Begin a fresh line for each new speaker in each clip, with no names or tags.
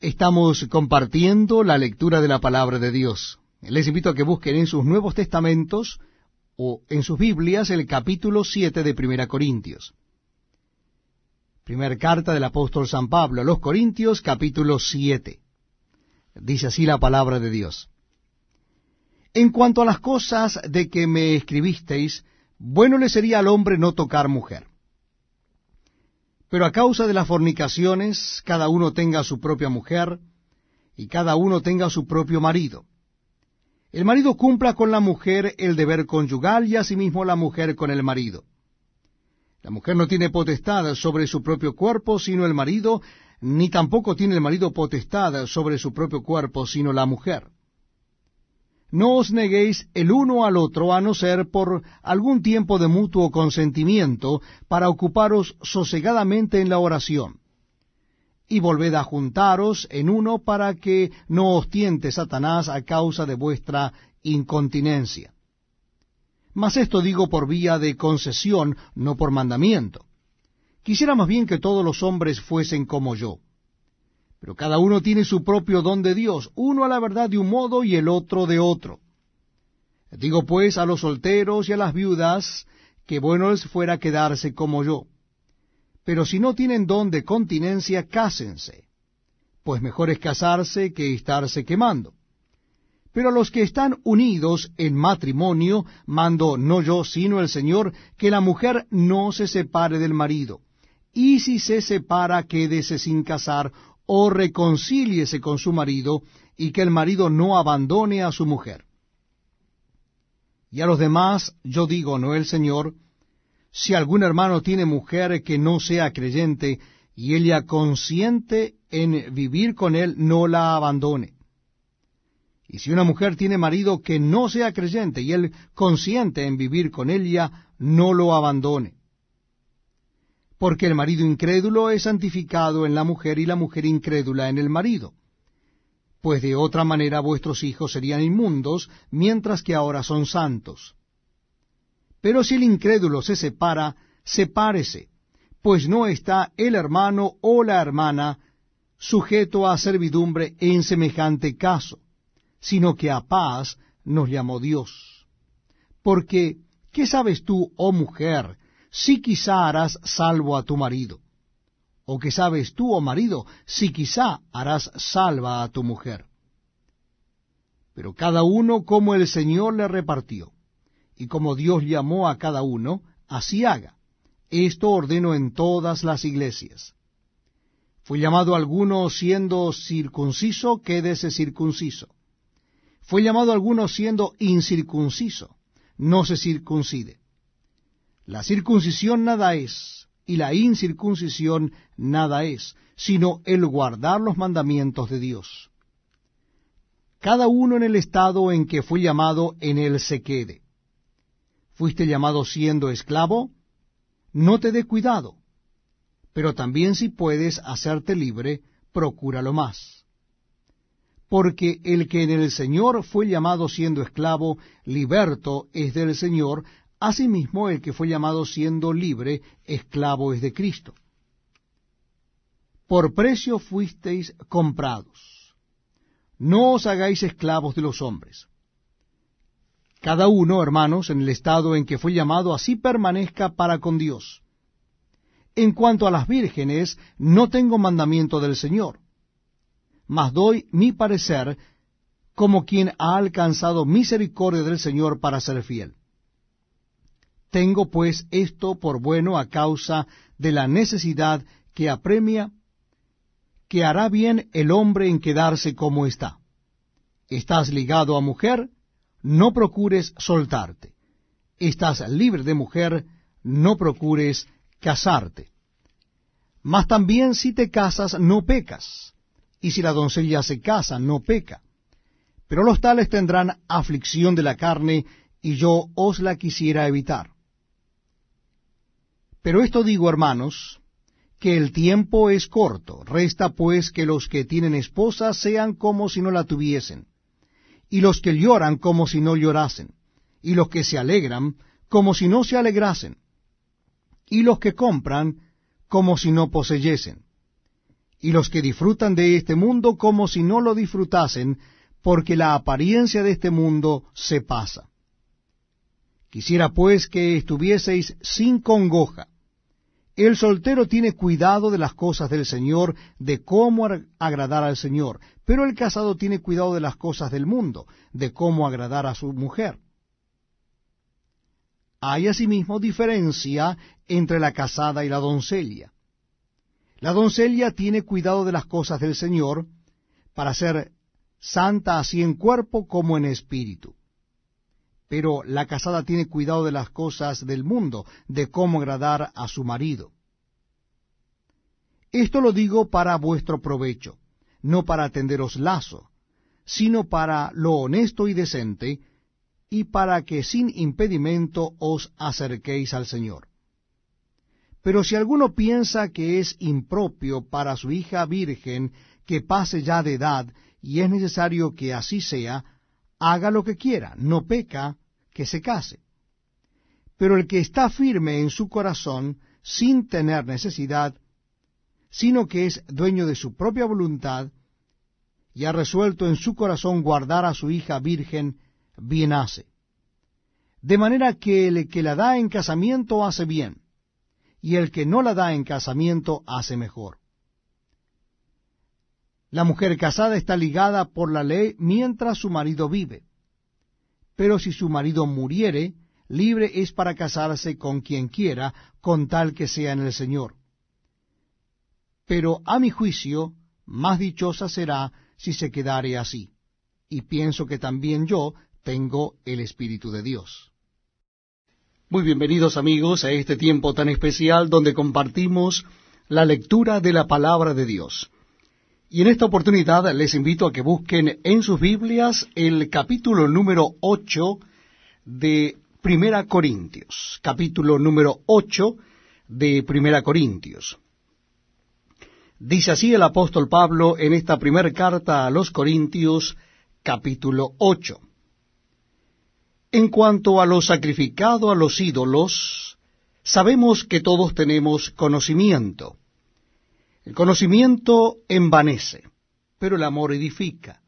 Estamos compartiendo la lectura de la palabra de Dios. Les invito a que busquen en sus Nuevos Testamentos o en sus Biblias el capítulo 7 de Primera Corintios. Primera carta del apóstol San Pablo a los Corintios, capítulo 7. Dice así la palabra de Dios. En cuanto a las cosas de que me escribisteis, bueno le sería al hombre no tocar mujer. Pero a causa de las fornicaciones, cada uno tenga su propia mujer, y cada uno tenga su propio marido. El marido cumpla con la mujer el deber conyugal y asimismo la mujer con el marido. La mujer no tiene potestad sobre su propio cuerpo sino el marido, ni tampoco tiene el marido potestad sobre su propio cuerpo sino la mujer. No os neguéis el uno al otro a no ser por algún tiempo de mutuo consentimiento para ocuparos sosegadamente en la oración. Y volved a juntaros en uno para que no os tiente Satanás a causa de vuestra incontinencia. Mas esto digo por vía de concesión, no por mandamiento. Quisiera más bien que todos los hombres fuesen como yo pero cada uno tiene su propio don de Dios, uno a la verdad de un modo y el otro de otro. Digo pues a los solteros y a las viudas que bueno es fuera quedarse como yo. Pero si no tienen don de continencia, cásense, pues mejor es casarse que estarse quemando. Pero a los que están unidos en matrimonio, mando no yo, sino el Señor, que la mujer no se separe del marido. Y si se separa, quédese sin casar, o reconcíliese con su marido, y que el marido no abandone a su mujer. Y a los demás yo digo, no el Señor, si algún hermano tiene mujer que no sea creyente, y ella consiente en vivir con él, no la abandone. Y si una mujer tiene marido que no sea creyente y él consiente en vivir con ella, no lo abandone porque el marido incrédulo es santificado en la mujer y la mujer incrédula en el marido. Pues de otra manera vuestros hijos serían inmundos, mientras que ahora son santos. Pero si el incrédulo se separa, sepárese, pues no está el hermano o la hermana sujeto a servidumbre en semejante caso, sino que a paz nos llamó Dios. Porque, ¿qué sabes tú, oh mujer, si quizá harás salvo a tu marido. O que sabes tú, oh marido, si quizá harás salva a tu mujer. Pero cada uno como el Señor le repartió, y como Dios llamó a cada uno, así haga. Esto ordeno en todas las iglesias. Fue llamado alguno siendo circunciso, quédese circunciso. Fue llamado alguno siendo incircunciso, no se circuncide. La circuncisión nada es, y la incircuncisión nada es, sino el guardar los mandamientos de Dios. Cada uno en el estado en que fue llamado, en él se quede. Fuiste llamado siendo esclavo, no te dé cuidado, pero también si puedes hacerte libre, procúralo más. Porque el que en el Señor fue llamado siendo esclavo, liberto es del Señor, Asimismo, el que fue llamado siendo libre, esclavo es de Cristo. Por precio fuisteis comprados. No os hagáis esclavos de los hombres. Cada uno, hermanos, en el estado en que fue llamado, así permanezca para con Dios. En cuanto a las vírgenes, no tengo mandamiento del Señor, mas doy mi parecer como quien ha alcanzado misericordia del Señor para ser fiel tengo pues esto por bueno a causa de la necesidad que apremia, que hará bien el hombre en quedarse como está. Estás ligado a mujer, no procures soltarte. Estás libre de mujer, no procures casarte. Mas también si te casas, no pecas, y si la doncella se casa, no peca. Pero los tales tendrán aflicción de la carne, y yo os la quisiera evitar pero esto digo, hermanos, que el tiempo es corto. Resta pues que los que tienen esposa sean como si no la tuviesen, y los que lloran como si no llorasen, y los que se alegran como si no se alegrasen, y los que compran como si no poseyesen, y los que disfrutan de este mundo como si no lo disfrutasen, porque la apariencia de este mundo se pasa. Quisiera pues que estuvieseis sin congoja. El soltero tiene cuidado de las cosas del Señor, de cómo agradar al Señor, pero el casado tiene cuidado de las cosas del mundo, de cómo agradar a su mujer. Hay asimismo diferencia entre la casada y la doncella. La doncella tiene cuidado de las cosas del Señor, para ser santa así en cuerpo como en espíritu pero la casada tiene cuidado de las cosas del mundo, de cómo agradar a su marido. Esto lo digo para vuestro provecho, no para tenderos lazo, sino para lo honesto y decente, y para que sin impedimento os acerquéis al Señor. Pero si alguno piensa que es impropio para su hija virgen que pase ya de edad, y es necesario que así sea, haga lo que quiera, no peca, que se case. Pero el que está firme en su corazón, sin tener necesidad, sino que es dueño de su propia voluntad, y ha resuelto en su corazón guardar a su hija virgen, bien hace. De manera que el que la da en casamiento hace bien, y el que no la da en casamiento hace mejor. La mujer casada está ligada por la ley mientras su marido vive. Pero si su marido muriere, libre es para casarse con quien quiera, con tal que sea en el Señor. Pero a mi juicio, más dichosa será si se quedare así. Y pienso que también yo tengo el Espíritu de Dios. Muy bienvenidos amigos a este tiempo tan especial donde compartimos la lectura de la palabra de Dios. Y en esta oportunidad les invito a que busquen en sus Biblias el capítulo número 8 de Primera Corintios. Capítulo número ocho de Primera Corintios. Dice así el apóstol Pablo en esta primera carta a los Corintios, capítulo 8. En cuanto a lo sacrificado a los ídolos, sabemos que todos tenemos conocimiento. El conocimiento envanece, pero el amor edifica.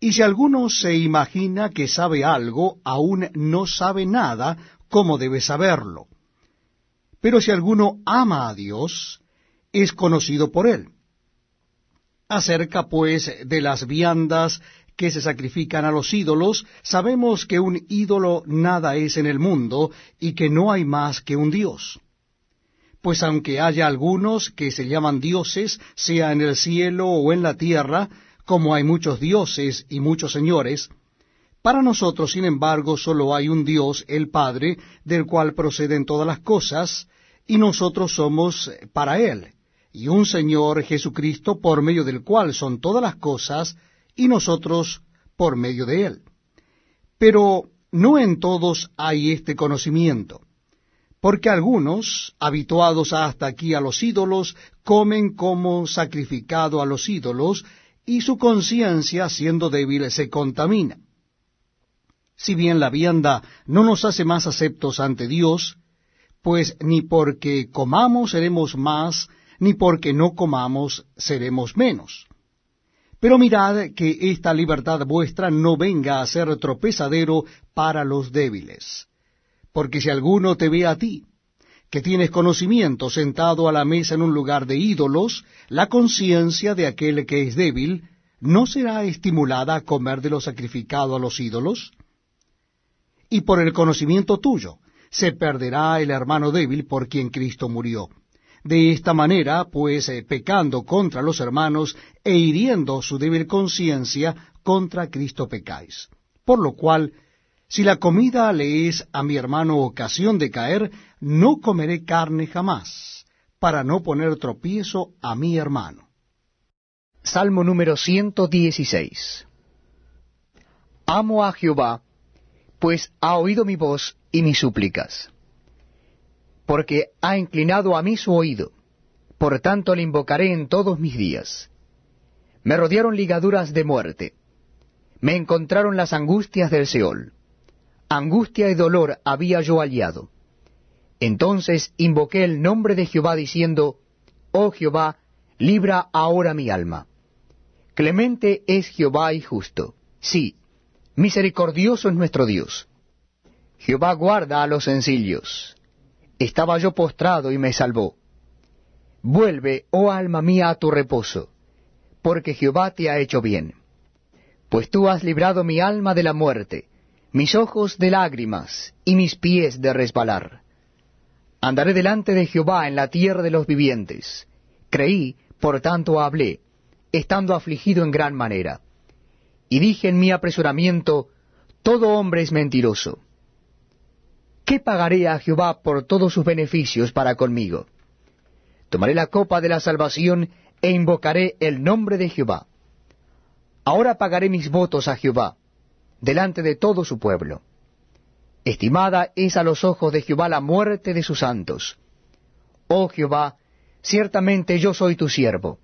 Y si alguno se imagina que sabe algo, aún no sabe nada como debe saberlo. Pero si alguno ama a Dios, es conocido por él. Acerca, pues, de las viandas que se sacrifican a los ídolos, sabemos que un ídolo nada es en el mundo y que no hay más que un Dios. Pues aunque haya algunos que se llaman dioses, sea en el cielo o en la tierra, como hay muchos dioses y muchos señores, para nosotros, sin embargo, solo hay un Dios, el Padre, del cual proceden todas las cosas, y nosotros somos eh, para Él, y un Señor Jesucristo, por medio del cual son todas las cosas, y nosotros por medio de Él. Pero no en todos hay este conocimiento. Porque algunos, habituados hasta aquí a los ídolos, comen como sacrificado a los ídolos, y su conciencia, siendo débil, se contamina. Si bien la vianda no nos hace más aceptos ante Dios, pues ni porque comamos seremos más, ni porque no comamos seremos menos. Pero mirad que esta libertad vuestra no venga a ser tropezadero para los débiles porque si alguno te ve a ti, que tienes conocimiento sentado a la mesa en un lugar de ídolos, la conciencia de aquel que es débil no será estimulada a comer de lo sacrificado a los ídolos. Y por el conocimiento tuyo se perderá el hermano débil por quien Cristo murió. De esta manera, pues, eh, pecando contra los hermanos e hiriendo su débil conciencia, contra Cristo pecáis. Por lo cual, si la comida le es a mi hermano ocasión de caer, no comeré carne jamás, para no poner tropiezo a mi hermano. Salmo número 116.
Amo a Jehová, pues ha oído mi voz y mis súplicas, porque ha inclinado a mí su oído, por tanto le invocaré en todos mis días. Me rodearon ligaduras de muerte, me encontraron las angustias del Seol angustia y dolor había yo aliado. Entonces invoqué el nombre de Jehová diciendo, Oh Jehová, libra ahora mi alma. Clemente es Jehová y justo. Sí, misericordioso es nuestro Dios. Jehová guarda a los sencillos. Estaba yo postrado y me salvó. Vuelve, oh alma mía, a tu reposo, porque Jehová te ha hecho bien. Pues tú has librado mi alma de la muerte, mis ojos de lágrimas y mis pies de resbalar. Andaré delante de Jehová en la tierra de los vivientes. Creí, por tanto hablé, estando afligido en gran manera. Y dije en mi apresuramiento, todo hombre es mentiroso. ¿Qué pagaré a Jehová por todos sus beneficios para conmigo? Tomaré la copa de la salvación e invocaré el nombre de Jehová. Ahora pagaré mis votos a Jehová delante de todo su pueblo. Estimada es a los ojos de Jehová la muerte de sus santos. Oh Jehová, ciertamente yo soy tu siervo,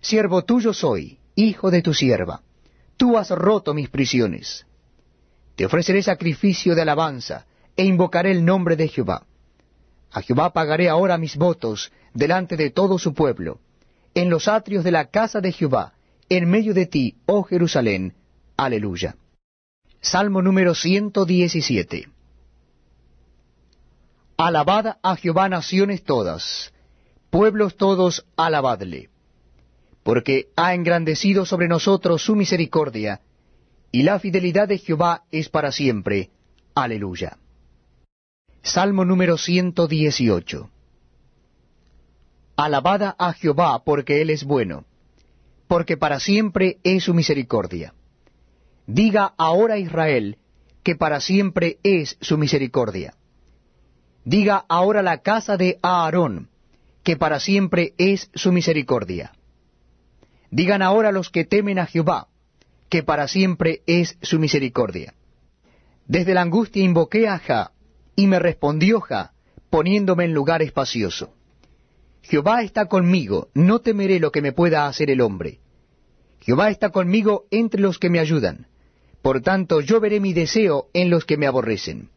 siervo tuyo soy, hijo de tu sierva. Tú has roto mis prisiones. Te ofreceré sacrificio de alabanza, e invocaré el nombre de Jehová. A Jehová pagaré ahora mis votos delante de todo su pueblo, en los atrios de la casa de Jehová, en medio de ti, oh Jerusalén. Aleluya. Salmo número 117. Alabada a Jehová naciones todas, pueblos todos, alabadle, porque ha engrandecido sobre nosotros su misericordia, y la fidelidad de Jehová es para siempre. Aleluya. Salmo número 118. Alabada a Jehová porque Él es bueno, porque para siempre es su misericordia. Diga ahora Israel que para siempre es su misericordia. Diga ahora la casa de Aarón que para siempre es su misericordia. Digan ahora los que temen a Jehová que para siempre es su misericordia. Desde la angustia invoqué a Jah, y me respondió Ja, poniéndome en lugar espacioso. Jehová está conmigo, no temeré lo que me pueda hacer el hombre. Jehová está conmigo entre los que me ayudan. Por tanto, yo veré mi deseo en los que me aborrecen.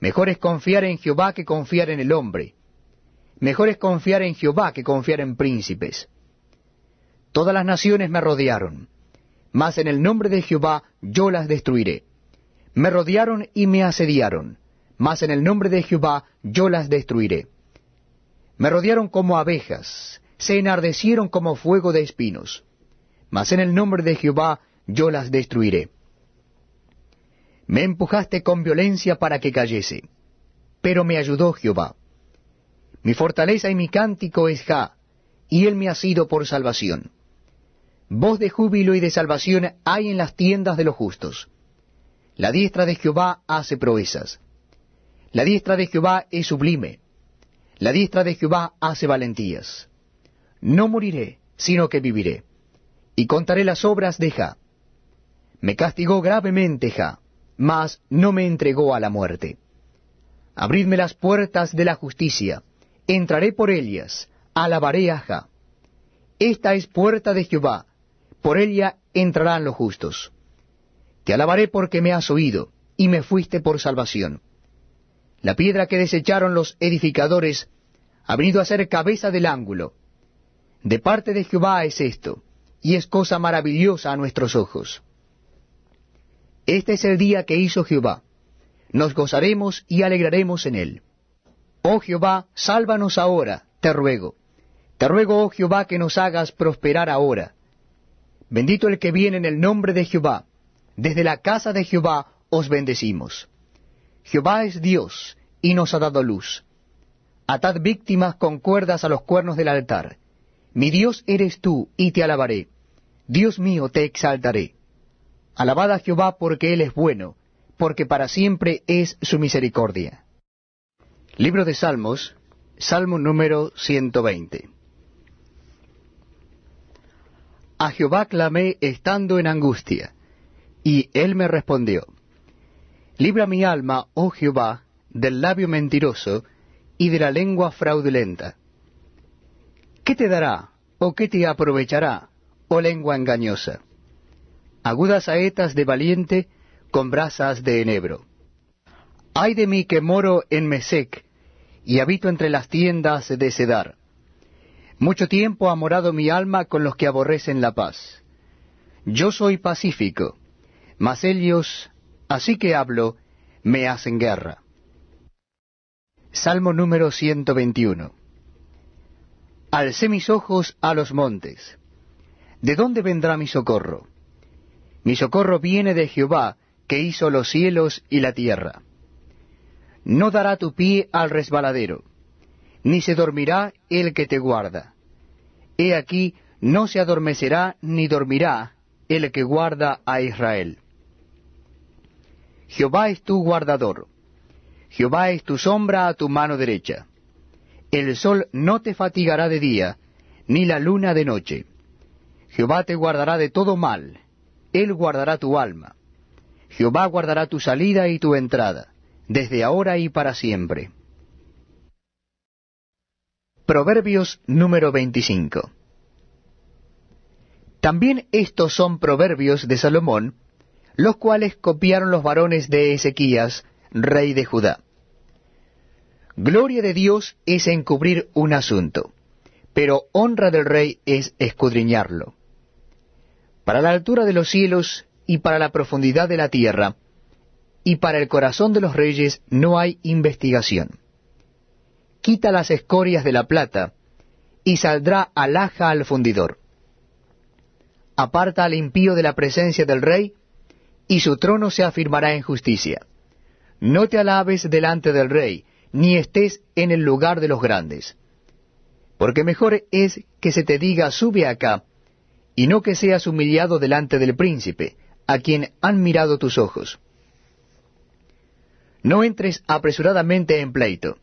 Mejor es confiar en Jehová que confiar en el hombre. Mejor es confiar en Jehová que confiar en príncipes. Todas las naciones me rodearon, mas en el nombre de Jehová yo las destruiré. Me rodearon y me asediaron, mas en el nombre de Jehová yo las destruiré. Me rodearon como abejas, se enardecieron como fuego de espinos, mas en el nombre de Jehová yo las destruiré. Me empujaste con violencia para que cayese, pero me ayudó Jehová. Mi fortaleza y mi cántico es Ja, y él me ha sido por salvación. Voz de júbilo y de salvación hay en las tiendas de los justos. La diestra de Jehová hace proezas. La diestra de Jehová es sublime. La diestra de Jehová hace valentías. No moriré, sino que viviré, y contaré las obras de Ja. Me castigó gravemente, Ja, mas no me entregó a la muerte. Abridme las puertas de la justicia, entraré por ellas, alabaré a Ja. Esta es puerta de Jehová, por ella entrarán los justos. Te alabaré porque me has oído, y me fuiste por salvación. La piedra que desecharon los edificadores ha venido a ser cabeza del ángulo. De parte de Jehová es esto, y es cosa maravillosa a nuestros ojos. Este es el día que hizo Jehová. Nos gozaremos y alegraremos en él. Oh Jehová, sálvanos ahora, te ruego. Te ruego, oh Jehová, que nos hagas prosperar ahora. Bendito el que viene en el nombre de Jehová. Desde la casa de Jehová os bendecimos. Jehová es Dios, y nos ha dado luz. Atad víctimas con cuerdas a los cuernos del altar. Mi Dios eres tú, y te alabaré. Dios mío, te exaltaré. Alabad a Jehová porque Él es bueno, porque para siempre es su misericordia. Libro de Salmos, Salmo número 120. A Jehová clamé estando en angustia, y Él me respondió. Libra mi alma, oh Jehová, del labio mentiroso y de la lengua fraudulenta. ¿Qué te dará, o qué te aprovechará, oh lengua engañosa? agudas saetas de valiente con brasas de enebro. Ay de mí que moro en Mesec y habito entre las tiendas de Sedar. Mucho tiempo ha morado mi alma con los que aborrecen la paz. Yo soy pacífico, mas ellos, así que hablo, me hacen guerra. Salmo número 121. Alcé mis ojos a los montes. ¿De dónde vendrá mi socorro? Mi socorro viene de Jehová, que hizo los cielos y la tierra. No dará tu pie al resbaladero, ni se dormirá el que te guarda. He aquí, no se adormecerá ni dormirá el que guarda a Israel. Jehová es tu guardador. Jehová es tu sombra a tu mano derecha. El sol no te fatigará de día, ni la luna de noche. Jehová te guardará de todo mal él guardará tu alma. Jehová guardará tu salida y tu entrada, desde ahora y para siempre. Proverbios número 25. También estos son proverbios de Salomón, los cuales copiaron los varones de Ezequías, rey de Judá. Gloria de Dios es encubrir un asunto, pero honra del rey es escudriñarlo para la altura de los cielos y para la profundidad de la tierra, y para el corazón de los reyes no hay investigación. Quita las escorias de la plata, y saldrá alhaja al fundidor. Aparta al impío de la presencia del rey, y su trono se afirmará en justicia. No te alabes delante del rey, ni estés en el lugar de los grandes. Porque mejor es que se te diga sube acá, y no que seas humillado delante del príncipe, a quien han mirado tus ojos. No entres apresuradamente en pleito,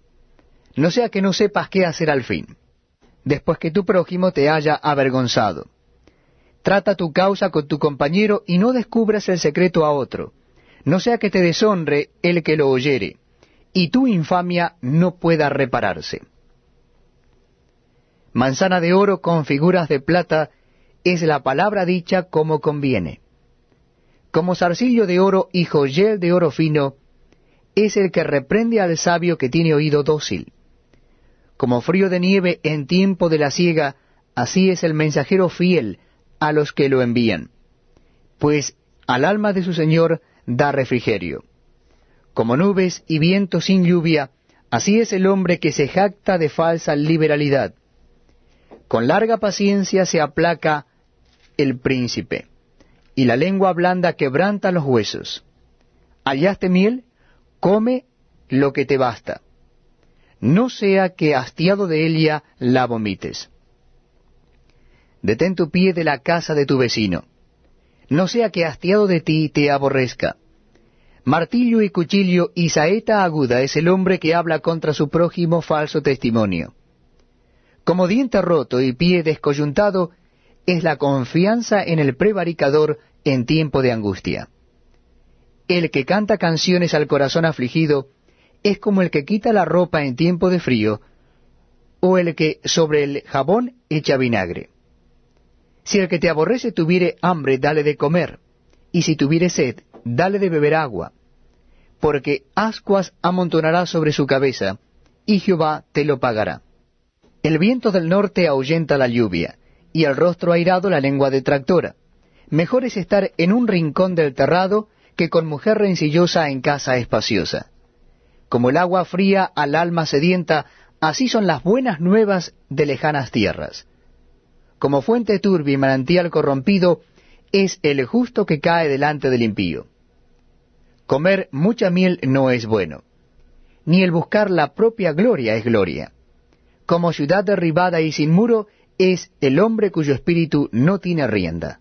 no sea que no sepas qué hacer al fin, después que tu prójimo te haya avergonzado. Trata tu causa con tu compañero y no descubras el secreto a otro, no sea que te deshonre el que lo oyere, y tu infamia no pueda repararse. Manzana de oro con figuras de plata es la palabra dicha como conviene. Como zarcillo de oro y joyel de oro fino, es el que reprende al sabio que tiene oído dócil. Como frío de nieve en tiempo de la siega, así es el mensajero fiel a los que lo envían. Pues al alma de su Señor da refrigerio. Como nubes y viento sin lluvia, así es el hombre que se jacta de falsa liberalidad. Con larga paciencia se aplaca el príncipe, y la lengua blanda quebranta los huesos. Hallaste miel, come lo que te basta. No sea que hastiado de ella la vomites. Detén tu pie de la casa de tu vecino. No sea que hastiado de ti te aborrezca. Martillo y cuchillo y saeta aguda es el hombre que habla contra su prójimo falso testimonio. Como diente roto y pie descoyuntado es la confianza en el prevaricador en tiempo de angustia. El que canta canciones al corazón afligido es como el que quita la ropa en tiempo de frío, o el que sobre el jabón echa vinagre. Si el que te aborrece tuviere hambre, dale de comer, y si tuviere sed, dale de beber agua, porque ascuas amontonará sobre su cabeza, y Jehová te lo pagará. El viento del norte ahuyenta la lluvia, y el rostro airado la lengua detractora. Mejor es estar en un rincón del terrado que con mujer rencillosa en casa espaciosa. Como el agua fría al alma sedienta, así son las buenas nuevas de lejanas tierras. Como fuente turbia y manantial corrompido, es el justo que cae delante del impío. Comer mucha miel no es bueno, ni el buscar la propia gloria es gloria. Como ciudad derribada y sin muro, es el hombre cuyo espíritu no tiene rienda.